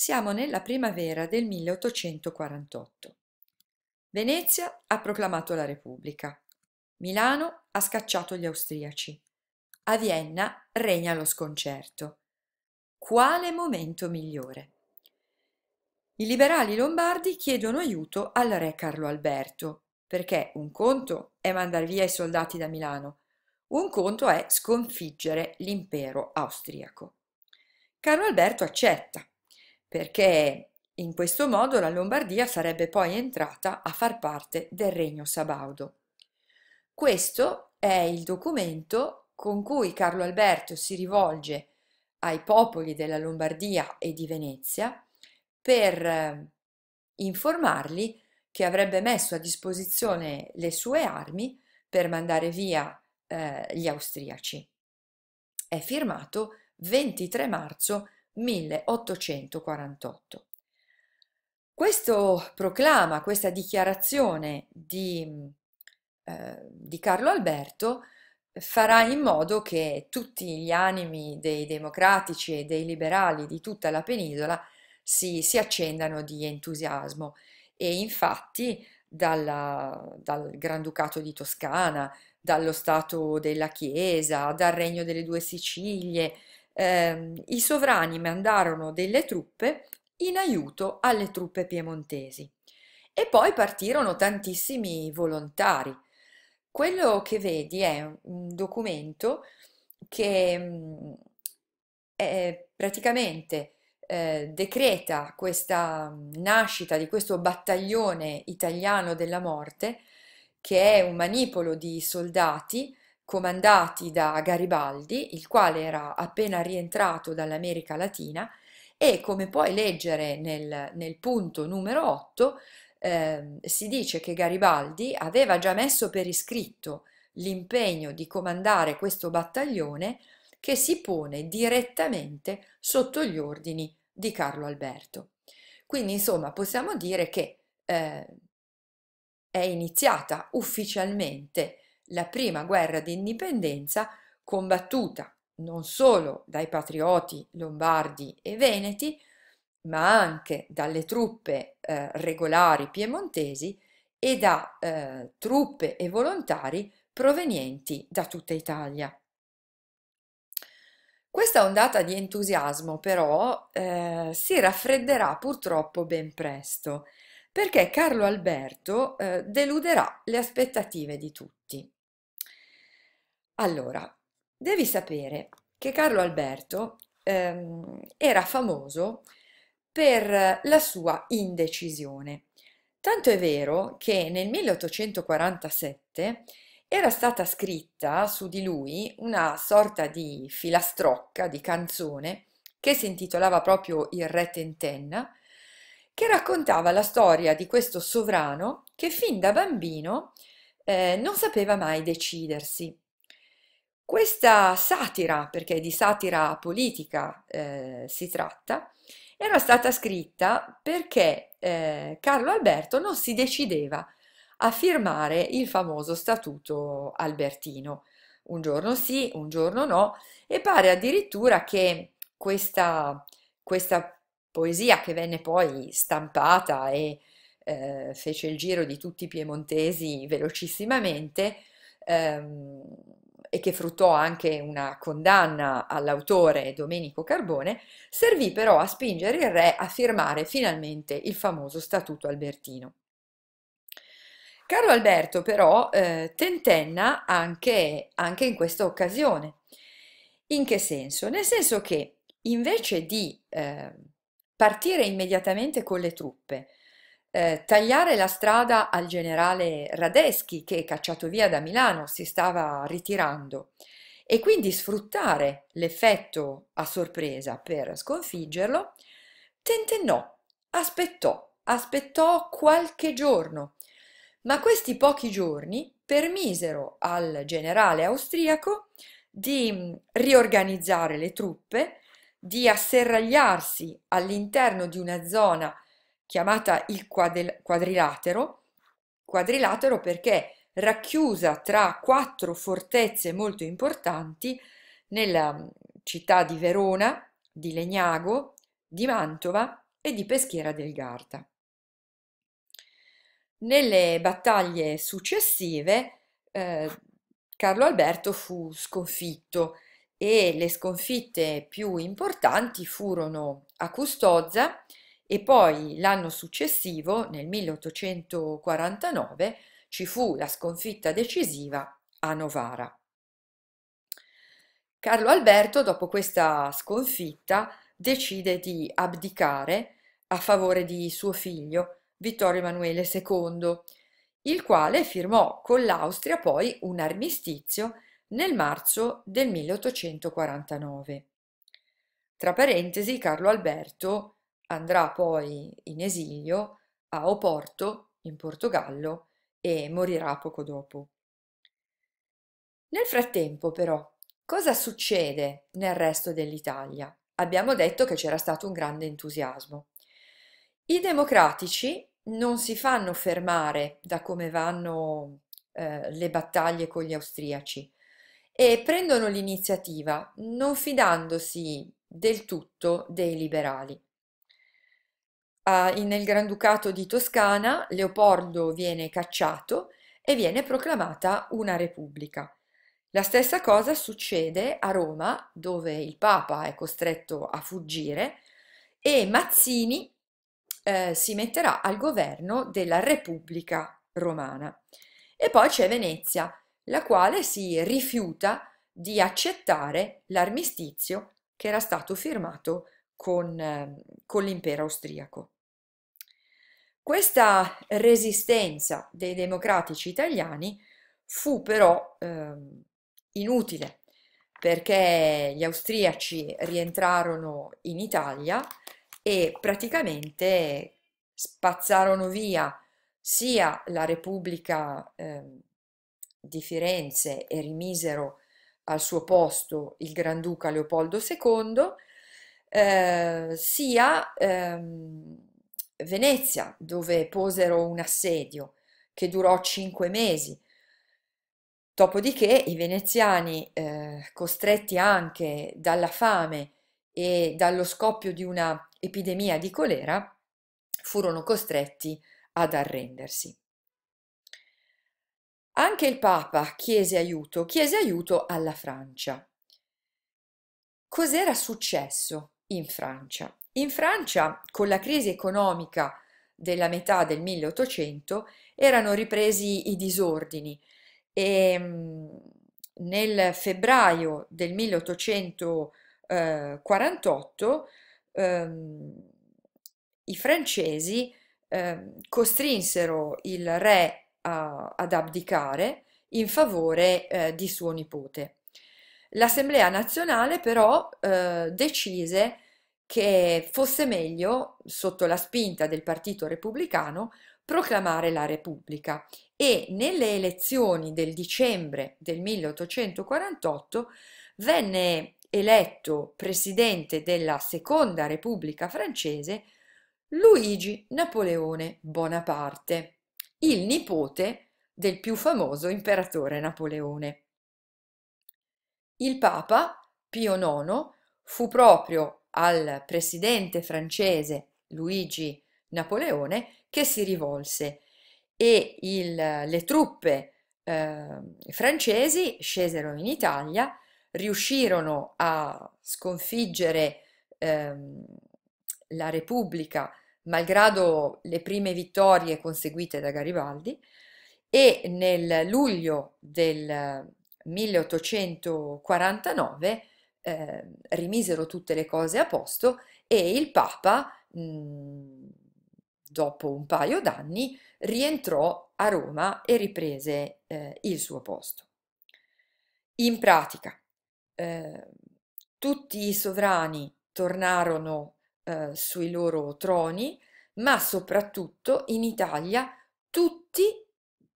Siamo nella primavera del 1848. Venezia ha proclamato la Repubblica. Milano ha scacciato gli austriaci. A Vienna regna lo sconcerto. Quale momento migliore? I liberali lombardi chiedono aiuto al re Carlo Alberto, perché un conto è mandare via i soldati da Milano, un conto è sconfiggere l'impero austriaco. Carlo Alberto accetta, perché in questo modo la Lombardia sarebbe poi entrata a far parte del Regno Sabaudo. Questo è il documento con cui Carlo Alberto si rivolge ai popoli della Lombardia e di Venezia per informarli che avrebbe messo a disposizione le sue armi per mandare via eh, gli austriaci. È firmato 23 marzo 1848. Questo proclama, questa dichiarazione di, eh, di Carlo Alberto farà in modo che tutti gli animi dei democratici e dei liberali di tutta la penisola si, si accendano di entusiasmo e infatti dalla, dal Granducato di Toscana, dallo Stato della Chiesa, dal Regno delle Due Sicilie, eh, i sovrani mandarono delle truppe in aiuto alle truppe piemontesi e poi partirono tantissimi volontari. Quello che vedi è un documento che eh, praticamente eh, decreta questa mm, nascita di questo battaglione italiano della morte, che è un manipolo di soldati comandati da Garibaldi, il quale era appena rientrato dall'America Latina, e come puoi leggere nel, nel punto numero 8, eh, si dice che Garibaldi aveva già messo per iscritto l'impegno di comandare questo battaglione che si pone direttamente sotto gli ordini di Carlo Alberto. Quindi insomma possiamo dire che eh, è iniziata ufficialmente la prima guerra d'indipendenza combattuta non solo dai patrioti lombardi e veneti, ma anche dalle truppe eh, regolari piemontesi e da eh, truppe e volontari provenienti da tutta Italia. Questa ondata di entusiasmo però eh, si raffredderà purtroppo ben presto, perché Carlo Alberto eh, deluderà le aspettative di tutti. Allora, devi sapere che Carlo Alberto ehm, era famoso per la sua indecisione. Tanto è vero che nel 1847 era stata scritta su di lui una sorta di filastrocca di canzone che si intitolava proprio Il Re Tentenna, che raccontava la storia di questo sovrano che fin da bambino eh, non sapeva mai decidersi questa satira, perché di satira politica eh, si tratta, era stata scritta perché eh, Carlo Alberto non si decideva a firmare il famoso Statuto Albertino. Un giorno sì, un giorno no, e pare addirittura che questa, questa poesia che venne poi stampata e eh, fece il giro di tutti i piemontesi velocissimamente, ehm, e che fruttò anche una condanna all'autore Domenico Carbone, servì però a spingere il re a firmare finalmente il famoso Statuto Albertino. Carlo Alberto però eh, tentenna anche, anche in questa occasione. In che senso? Nel senso che invece di eh, partire immediatamente con le truppe eh, tagliare la strada al generale Radeschi che, cacciato via da Milano, si stava ritirando e quindi sfruttare l'effetto a sorpresa per sconfiggerlo, tentennò, aspettò, aspettò qualche giorno, ma questi pochi giorni permisero al generale austriaco di mm, riorganizzare le truppe, di asserragliarsi all'interno di una zona chiamata il quadrilatero, quadrilatero perché racchiusa tra quattro fortezze molto importanti nella mm, città di Verona, di Legnago, di Mantova e di Peschiera del Garda. Nelle battaglie successive eh, Carlo Alberto fu sconfitto e le sconfitte più importanti furono a Custozza, e poi l'anno successivo, nel 1849, ci fu la sconfitta decisiva a Novara. Carlo Alberto, dopo questa sconfitta, decide di abdicare a favore di suo figlio Vittorio Emanuele II, il quale firmò con l'Austria poi un armistizio nel marzo del 1849. Tra parentesi, Carlo Alberto andrà poi in esilio a Oporto, in Portogallo, e morirà poco dopo. Nel frattempo, però, cosa succede nel resto dell'Italia? Abbiamo detto che c'era stato un grande entusiasmo. I democratici non si fanno fermare da come vanno eh, le battaglie con gli austriaci e prendono l'iniziativa non fidandosi del tutto dei liberali uh, nel Granducato di Toscana Leopoldo viene cacciato e viene proclamata una repubblica. La stessa cosa succede a Roma, dove il Papa è costretto a fuggire e Mazzini eh, si metterà al governo della Repubblica Romana. E poi c'è Venezia, la quale si rifiuta di accettare l'armistizio che era stato firmato con, eh, con l'impero austriaco. Questa resistenza dei democratici italiani fu però eh, inutile perché gli austriaci rientrarono in Italia e praticamente spazzarono via sia la Repubblica eh, di Firenze e rimisero al suo posto il Granduca Leopoldo II, eh, sia ehm, Venezia, dove posero un assedio che durò cinque mesi. Dopodiché i veneziani, eh, costretti anche dalla fame e dallo scoppio di una epidemia di colera, furono costretti ad arrendersi. Anche il Papa chiese aiuto, chiese aiuto alla Francia. Cos'era successo in Francia? In Francia, con la crisi economica della metà del 1800, erano ripresi i disordini e mm, nel febbraio del 1848 eh, ehm, i francesi eh, costrinsero il re a, ad abdicare in favore eh, di suo nipote. L'Assemblea nazionale però eh, decise che fosse meglio, sotto la spinta del Partito Repubblicano, proclamare la Repubblica e nelle elezioni del dicembre del 1848 venne eletto presidente della Seconda Repubblica francese Luigi Napoleone Bonaparte, il nipote del più famoso imperatore Napoleone. Il Papa Pio IX fu proprio al presidente francese Luigi Napoleone che si rivolse e il, le truppe eh, francesi scesero in Italia, riuscirono a sconfiggere ehm, la Repubblica malgrado le prime vittorie conseguite da Garibaldi e nel luglio del 1849 eh, rimisero tutte le cose a posto e il Papa, mh, mhmm, dopo un paio d'anni, rientrò a Roma e riprese eh, il suo posto. In pratica, eh, tutti i sovrani tornarono eh, sui loro troni, ma soprattutto in Italia tutti,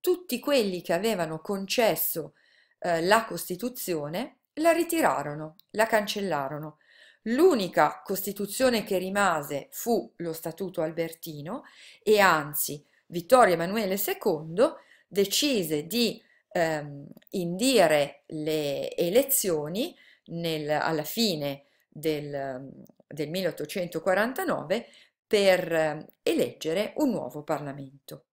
tutti quelli che avevano concesso eh, la Costituzione la ritirarono, la cancellarono. L'unica costituzione che rimase fu lo Statuto albertino e anzi Vittorio Emanuele II decise di ehm, indire le elezioni nel, alla fine del, del 1849 per ehm, eleggere un nuovo Parlamento.